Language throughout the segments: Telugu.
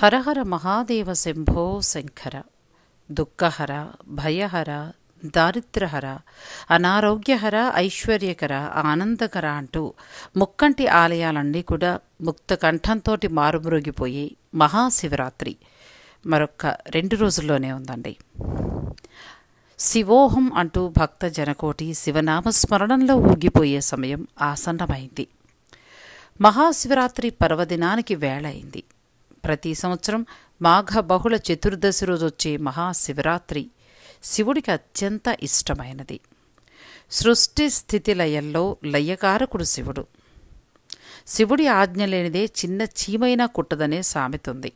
హరహర మహాదేవ శంభో శంకర దుఃఖహర భయహర దారిద్రహర అనారోగ్యహర ఐశ్వర్యకర ఆనందకర అంటూ ముక్కంటి ఆలయాలన్నీ కూడా ముక్త కంఠంతోటి మారుమ్రోగిపోయి మహాశివరాత్రి మరొక్క రెండు రోజుల్లోనే ఉందండి శివోహం అంటూ భక్త జనకోటి శివనామస్మరణంలో ఊగిపోయే సమయం ఆసన్నమైంది మహాశివరాత్రి పర్వదినానికి వేళ అయింది ప్రతి సంవత్సరం మాఘ బహుళ చతుర్దశి రోజు వచ్చే మహాశివరాత్రి శివుడికి అత్యంత ఇష్టమైనది సృష్టి స్థితి లయల్లో లయకారకుడు శివుడు శివుడి ఆజ్ఞ లేనిదే చిన్న చీమైనా కుట్టదనే సామెతుంది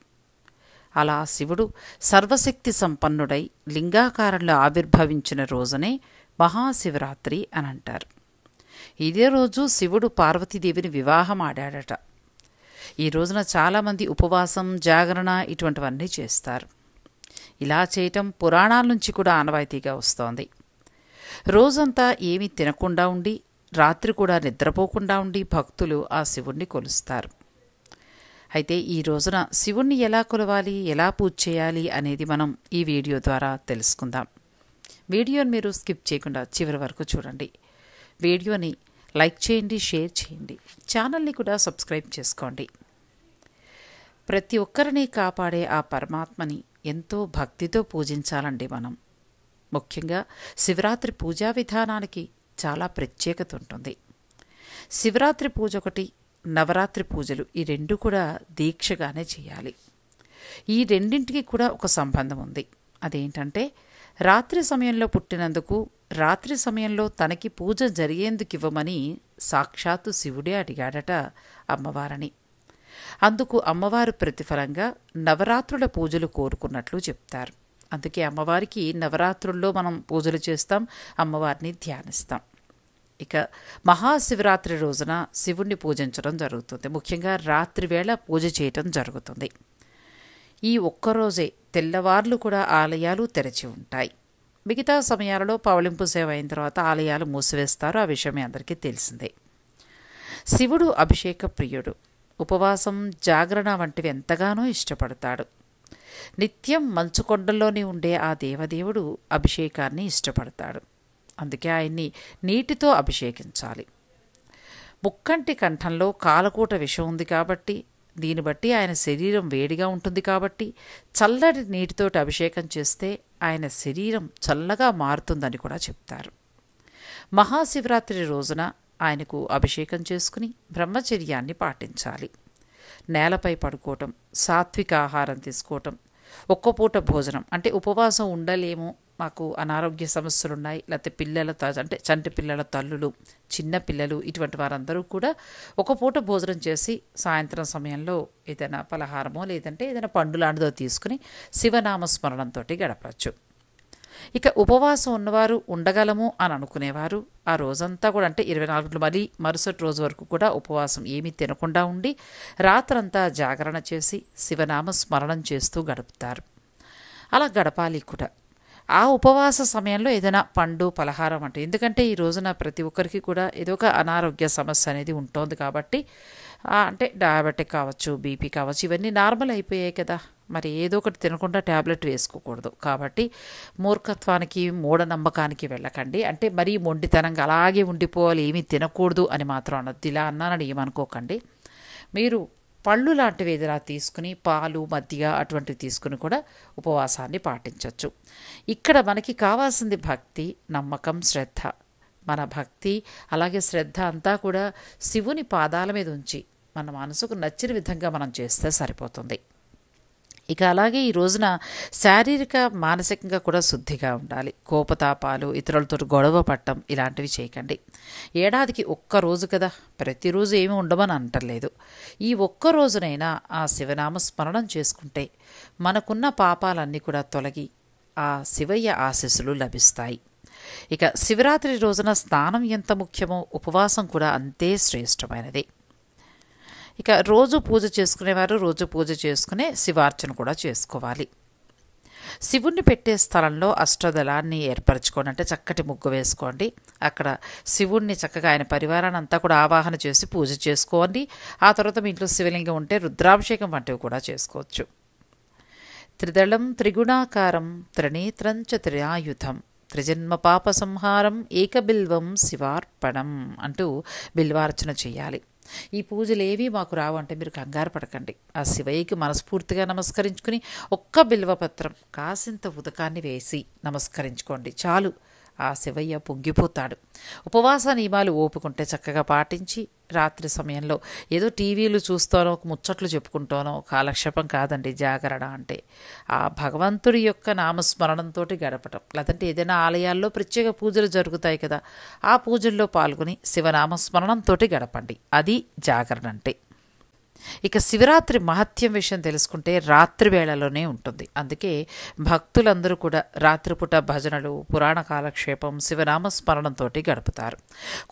అలా శివుడు సర్వశక్తి సంపన్నుడై లింగాకారంలో ఆవిర్భవించిన రోజునే మహాశివరాత్రి అని అంటారు ఇదే రోజు శివుడు పార్వతీదేవిని వివాహం ఆడాడట ఈ రోజున చాలామంది ఉపవాసం జాగరణ ఇటువంటివన్నీ చేస్తారు ఇలా చేయటం పురాణాల నుంచి కూడా ఆనవాయితీగా వస్తోంది రోజంతా ఏమీ తినకుండా ఉండి రాత్రి కూడా నిద్రపోకుండా ఉండి భక్తులు ఆ శివుణ్ణి కొలుస్తారు అయితే ఈ రోజున శివుణ్ణి ఎలా కొలవాలి ఎలా పూజ చేయాలి అనేది మనం ఈ వీడియో ద్వారా తెలుసుకుందాం వీడియోని మీరు స్కిప్ చేయకుండా చివరి వరకు చూడండి వీడియోని లైక్ చేయండి షేర్ చేయండి ఛానల్ని కూడా సబ్స్క్రైబ్ చేసుకోండి ప్రతి ఒక్కరిని కాపాడే ఆ పరమాత్మని ఎంతో భక్తితో పూజించాలండి మనం ముఖ్యంగా శివరాత్రి పూజా విధానానికి చాలా ప్రత్యేకత ఉంటుంది శివరాత్రి పూజ ఒకటి నవరాత్రి పూజలు ఈ రెండు కూడా దీక్షగానే చేయాలి ఈ రెండింటికి కూడా ఒక సంబంధం ఉంది అదేంటంటే రాత్రి సమయంలో పుట్టినందుకు రాత్రి సమయంలో తనకి పూజ జరిగేందుకివ్వమని సాక్షాత్తు శివుడే అడిగాడట అమ్మవారిని అందుకు అమ్మవారు ప్రతిఫలంగా నవరాత్రుల పూజలు కోరుకున్నట్లు చెప్తారు అందుకే అమ్మవారికి నవరాత్రుల్లో మనం పూజలు చేస్తాం అమ్మవారిని ధ్యానిస్తాం ఇక మహాశివరాత్రి రోజున శివుణ్ణి పూజించడం జరుగుతుంది ముఖ్యంగా రాత్రివేళ పూజ చేయటం జరుగుతుంది ఈ ఒక్కరోజే తెల్లవార్లు కూడా ఆలయాలు తెరచి ఉంటాయి మిగతా సమయాలలో పవలింపు సేవ అయిన తర్వాత ఆలయాలు మూసివేస్తారు ఆ విషయం మీ అందరికీ తెలిసిందే శివుడు అభిషేక ప్రియుడు ఉపవాసం జాగరణ వంటివి ఎంతగానో ఇష్టపడతాడు నిత్యం మంచుకొండల్లోనే ఉండే ఆ దేవదేవుడు అభిషేకాన్ని ఇష్టపడతాడు అందుకే ఆయన్ని నీటితో అభిషేకించాలి ముక్కంటి కంఠంలో కాలకూట విషం ఉంది కాబట్టి దీన్ని బట్టి ఆయన శరీరం వేడిగా ఉంటుంది కాబట్టి చల్లటి నీటితోటి అభిషేకం చేస్తే ఆయన శరీరం చల్లగా మారుతుందని కూడా చెప్తారు మహాశివరాత్రి రోజున ఆయనకు అభిషేకం చేసుకుని బ్రహ్మచర్యాన్ని పాటించాలి నేలపై పడుకోవటం సాత్విక ఆహారం తీసుకోవటం ఒక్క పూట భోజనం అంటే ఉపవాసం ఉండలేము మాకు అనారోగ్య సమస్యలు ఉన్నాయి లేకపోతే పిల్లల అంటే చంటి పిల్లల తల్లులు చిన్న పిల్లలు ఇటువంటి వారందరూ కూడా ఒక పూట భోజనం చేసి సాయంత్రం సమయంలో ఏదైనా పలహారమో లేదంటే ఏదైనా పండు లాంటిదో తీసుకుని శివనామ స్మరణంతో గడపచ్చు ఇక ఉపవాసం ఉన్నవారు ఉండగలము అని అనుకునేవారు ఆ రోజంతా కూడా అంటే ఇరవై నాలుగు మళ్ళీ మరుసటి రోజు వరకు కూడా ఉపవాసం ఏమీ తినకుండా ఉండి రాత్రంతా జాగరణ చేసి శివనామ స్మరణం చేస్తూ గడుపుతారు అలా గడపాలి కూడా ఆ ఉపవాస సమయంలో ఏదైనా పండు పలహారం అంటే ఎందుకంటే ఈ రోజున ప్రతి ఒక్కరికి కూడా ఏదో ఒక అనారోగ్య సమస్య అనేది ఉంటుంది కాబట్టి అంటే డయాబెటిక్ కావచ్చు బీపీ కావచ్చు ఇవన్నీ నార్మల్ అయిపోయాయి కదా మరి ఏదో ఒకటి తినకుండా ట్యాబ్లెట్ వేసుకోకూడదు కాబట్టి మూర్ఖత్వానికి మూఢనమ్మకానికి వెళ్ళకండి అంటే మరీ మొండితనంగా అలాగే ఉండిపోవాలి ఏమీ తినకూడదు అని మాత్రం అనొద్దు ఇలా అన్నానని ఏమనుకోకండి మీరు పళ్ళు లాంటివి ఏదైనా తీసుకుని పాలు మధ్య అటువంటివి తీసుకుని కూడా ఉపవాసాన్ని పాటించవచ్చు ఇక్కడ మనకి కావాల్సింది భక్తి నమ్మకం శ్రద్ధ మన భక్తి అలాగే శ్రద్ధ అంతా కూడా శివుని పాదాల మీద ఉంచి మన మనసుకు నచ్చిన విధంగా మనం చేస్తే సరిపోతుంది ఇక అలాగే ఈ రోజున శారీరక మానసికంగా కూడా శుద్ధిగా ఉండాలి కోపతాపాలు ఇతరులతో గొడవ పట్టడం ఇలాంటివి చేయకండి ఏడాదికి ఒక్క రోజు కదా ప్రతిరోజు ఏమి ఉండమని అంటలేదు ఈ ఒక్క రోజునైనా ఆ శివనామ స్మరణం చేసుకుంటే మనకున్న పాపాలన్నీ కూడా తొలగి ఆ శివయ్య ఆశీస్సులు లభిస్తాయి ఇక శివరాత్రి రోజున స్నానం ఎంత ముఖ్యమో ఉపవాసం కూడా అంతే శ్రేష్టమైనది ఇక రోజు పూజ చేసుకునేవారు రోజు పూజ చేసుకునే శివార్చన కూడా చేసుకోవాలి శివుణ్ణి పెట్టే స్థలంలో అష్టదళాన్ని ఏర్పరచుకోండి అంటే చక్కటి ముగ్గు వేసుకోండి అక్కడ శివుణ్ణి చక్కగా ఆయన పరివారాన్ని అంతా కూడా ఆవాహన చేసి పూజ చేసుకోండి ఆ తర్వాత మీ ఇంట్లో శివలింగం ఉంటే రుద్రాభిషేకం వంటివి కూడా చేసుకోవచ్చు త్రిదళం త్రిగుణాకారం త్రినేత్రంచ త్రియాయుధం త్రిజన్మ పాప సంహారం ఏకబిల్వం శివార్పణం అంటూ బిల్వార్చన చేయాలి ఈ పూజలు ఏవి మాకు రావు అంటే మీరు కంగారు పడకండి ఆ శివయ్యకి మనస్ఫూర్తిగా నమస్కరించుకుని ఒక్క బిల్వపత్రం కాసింత ఉదకాన్ని వేసి నమస్కరించుకోండి చాలు ఆ శివయ్య పొంగిపోతాడు ఉపవాస నియమాలు ఓపుకుంటే చక్కగా పాటించి రాత్రి సమయంలో ఏదో టీవీలు చూస్తానో ముచ్చట్లు చెప్పుకుంటానో కాలక్షేపం కాదండి జాగరణ అంటే ఆ భగవంతుడి యొక్క నామస్మరణంతో గడపటం లేదంటే ఏదైనా ఆలయాల్లో ప్రత్యేక పూజలు జరుగుతాయి కదా ఆ పూజల్లో పాల్గొని శివనామస్మరణంతో గడపండి అది జాగరణ అంటే ఇక శివరాత్రి మహత్యం విషయం తెలుసుకుంటే రాత్రి వేళలోనే ఉంటుంది అందుకే భక్తులందరూ కూడా రాత్రిపూట భజనలు పురాణ కాలక్షేపం శివనామ స్మరణంతో గడుపుతారు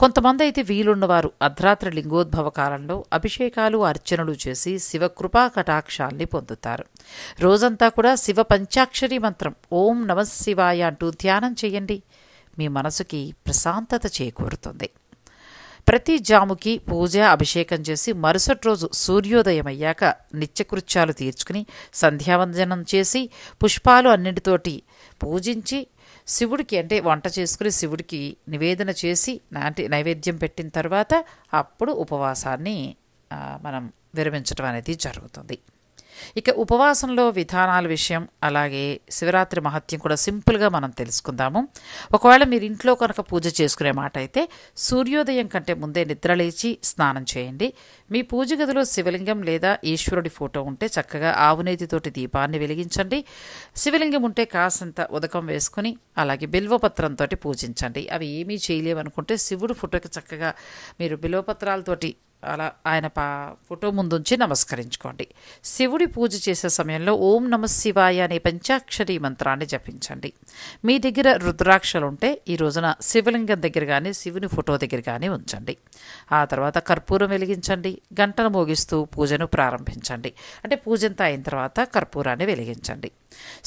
కొంతమంది అయితే వీలున్నవారు అర్ధరాత్రి లింగోద్భవ కాలంలో అభిషేకాలు అర్చనలు చేసి శివ కృపా కటాక్షాల్ని పొందుతారు రోజంతా కూడా శివ పంచాక్షరి మంత్రం ఓం నమ శివాయ అంటూ ధ్యానం చేయండి మీ మనసుకి ప్రశాంతత చేకూరుతుంది ప్రతి జాముకి పూజ అభిషేకం చేసి మరుసటి రోజు సూర్యోదయం అయ్యాక నిత్యకృత్యాలు తీర్చుకుని సంధ్యావందనం చేసి పుష్పాలు అన్నిటితోటి పూజించి శివుడికి అంటే వంట చేసుకుని శివుడికి నివేదన చేసి నాటి నైవేద్యం పెట్టిన తర్వాత అప్పుడు ఉపవాసాన్ని మనం విరమించడం అనేది జరుగుతుంది ఇక ఉపవాసంలో విధానాల విషయం అలాగే శివరాత్రి మహత్యం కూడా సింపుల్గా మనం తెలుసుకుందాము ఒకవేళ మీరు ఇంట్లో కనుక పూజ చేసుకునే మాట అయితే సూర్యోదయం కంటే ముందే నిద్రలేచి స్నానం చేయండి మీ పూజ గదిలో శివలింగం లేదా ఈశ్వరుడి ఫోటో ఉంటే చక్కగా ఆవునేతితోటి దీపాన్ని వెలిగించండి శివలింగం ఉంటే కాసంత ఉదకం వేసుకుని అలాగే బిల్వపత్రంతో పూజించండి అవి ఏమీ చేయలేవనుకుంటే శివుడు ఫోటోకి చక్కగా మీరు బిల్వపత్రాలతోటి అలా ఆయన పా ఫోటో ముందుంచి నమస్కరించుకోండి శివుడి పూజ చేసే సమయంలో ఓం నమ శివాయ అనే పంచాక్షరి మంత్రాన్ని జపించండి మీ దగ్గర రుద్రాక్షలు ఉంటే ఈ రోజున శివలింగం దగ్గర కానీ శివుని ఫోటో దగ్గర కానీ ఉంచండి ఆ తర్వాత కర్పూరం వెలిగించండి గంటను మోగిస్తూ పూజను ప్రారంభించండి అంటే పూజంతా అయిన తర్వాత కర్పూరాన్ని వెలిగించండి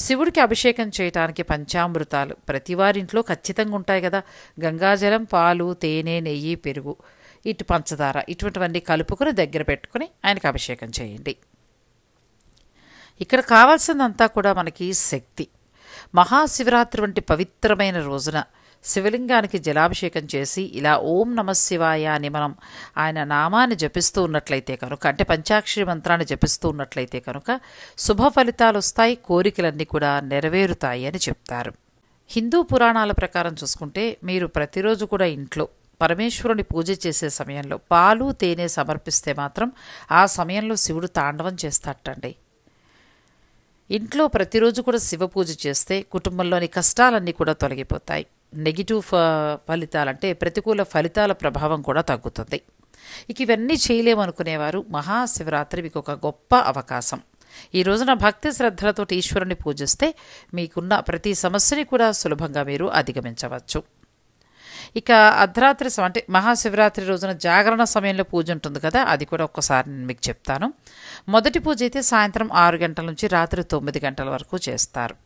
శివుడికి అభిషేకం చేయటానికి పంచామృతాలు ప్రతి వారింట్లో ఖచ్చితంగా ఉంటాయి కదా గంగాజలం పాలు తేనె నెయ్యి పెరుగు ఇటు పంచదార ఇటువంటివన్నీ కలుపుకొని దగ్గర పెట్టుకుని ఆయనకు అభిషేకం చేయండి ఇక్కడ కావాల్సిందంతా కూడా మనకి శక్తి మహాశివరాత్రి వంటి పవిత్రమైన రోజున శివలింగానికి జలాభిషేకం చేసి ఇలా ఓం నమ శివాయ అని మనం ఆయన నామాన్ని జపిస్తూ ఉన్నట్లయితే కనుక అంటే పంచాక్షరి మంత్రాన్ని జపిస్తూ ఉన్నట్లయితే కనుక శుభ ఫలితాలు వస్తాయి కోరికలన్నీ కూడా నెరవేరుతాయి అని చెప్తారు హిందూ పురాణాల ప్రకారం చూసుకుంటే మీరు ప్రతిరోజు కూడా ఇంట్లో పరమేశ్వరుని పూజ చేసే సమయంలో పాలు తేనె సమర్పిస్తే మాత్రం ఆ సమయంలో శివుడు తాండవం చేస్తాటండి ఇంట్లో ప్రతిరోజు కూడా శివ పూజ చేస్తే కుటుంబంలోని కష్టాలన్నీ కూడా తొలగిపోతాయి నెగిటివ్ ఫ uh, ఫలితాలంటే ప్రతికూల ఫలితాల ప్రభావం కూడా తగ్గుతుంది ఇక ఇవన్నీ చేయలేమనుకునేవారు మహాశివరాత్రి మీకు ఒక గొప్ప అవకాశం ఈ రోజున భక్తి శ్రద్ధలతో ఈశ్వరుని పూజిస్తే మీకున్న ప్రతి సమస్యని కూడా సులభంగా మీరు అధిగమించవచ్చు ఇక అర్ధరాత్రి అంటే మహాశివరాత్రి రోజున జాగరణ సమయంలో పూజ ఉంటుంది కదా అది కూడా ఒక్కసారి నేను మీకు చెప్తాను మొదటి పూజ అయితే సాయంత్రం ఆరు గంటల నుంచి రాత్రి తొమ్మిది గంటల వరకు చేస్తారు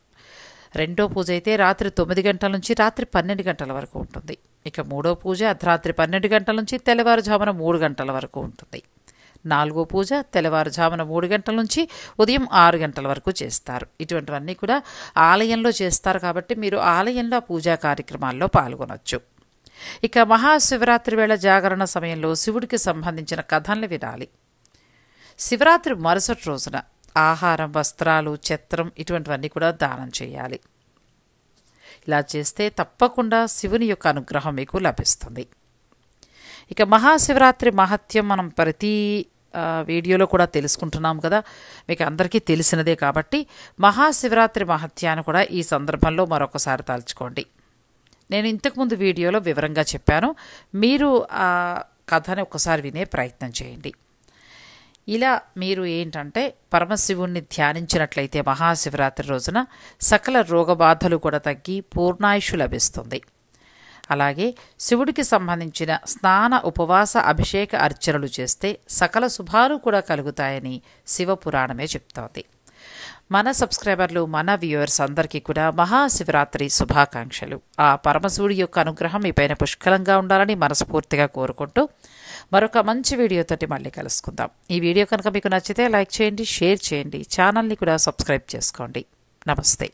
రెండో పూజ అయితే రాత్రి తొమ్మిది గంటల నుంచి రాత్రి పన్నెండు గంటల వరకు ఉంటుంది ఇక మూడో పూజ అర్ధరాత్రి పన్నెండు గంటల నుంచి తెల్లవారుజామున మూడు గంటల వరకు ఉంటుంది నాలుగో పూజ తెల్లవారుజామున మూడు గంటల నుంచి ఉదయం ఆరు గంటల వరకు చేస్తారు ఇటువంటివన్నీ కూడా ఆలయంలో చేస్తారు కాబట్టి మీరు ఆలయంలో పూజా కార్యక్రమాల్లో పాల్గొనవచ్చు ఇక మహాశివరాత్రి వేళ జాగరణ సమయంలో శివుడికి సంబంధించిన కథల్ని వినాలి శివరాత్రి మరుసటి రోజున ఆహారం వస్త్రాలు చిత్రం ఇటువంటివన్నీ కూడా దానం చేయాలి ఇలా చేస్తే తప్పకుండా శివుని యొక్క అనుగ్రహం మీకు లభిస్తుంది ఇక మహాశివరాత్రి మహత్యం మనం ప్రతి వీడియోలో కూడా తెలుసుకుంటున్నాం కదా మీకు అందరికీ తెలిసినదే కాబట్టి మహాశివరాత్రి మహత్యాన్ని కూడా ఈ సందర్భంలో మరొకసారి తలుచుకోండి నేను ఇంతకుముందు వీడియోలో వివరంగా చెప్పాను మీరు ఆ కథని ఒకసారి వినే ప్రయత్నం చేయండి ఇలా మీరు ఏంటంటే పరమశివుణ్ణి ధ్యానించినట్లయితే మహాశివరాత్రి రోజున సకల రోగబాధలు కూడా తగ్గి పూర్ణాయుషు లభిస్తుంది అలాగే శివుడికి సంబంధించిన స్నాన ఉపవాస అభిషేక అర్చనలు చేస్తే సకల శుభాలు కూడా కలుగుతాయని శివపురాణమే చెప్తోంది మన సబ్స్క్రైబర్లు మన వ్యూవర్స్ అందరికీ కూడా మహాశివరాత్రి శుభాకాంక్షలు ఆ పరమశివుడి యొక్క అనుగ్రహం పైన పుష్కలంగా ఉండాలని మనస్ఫూర్తిగా కోరుకుంటూ మరొక మంచి వీడియోతోటి మళ్ళీ కలుసుకుందాం ఈ వీడియో కనుక మీకు నచ్చితే లైక్ చేయండి షేర్ చేయండి ఛానల్ని కూడా సబ్స్క్రైబ్ చేసుకోండి నమస్తే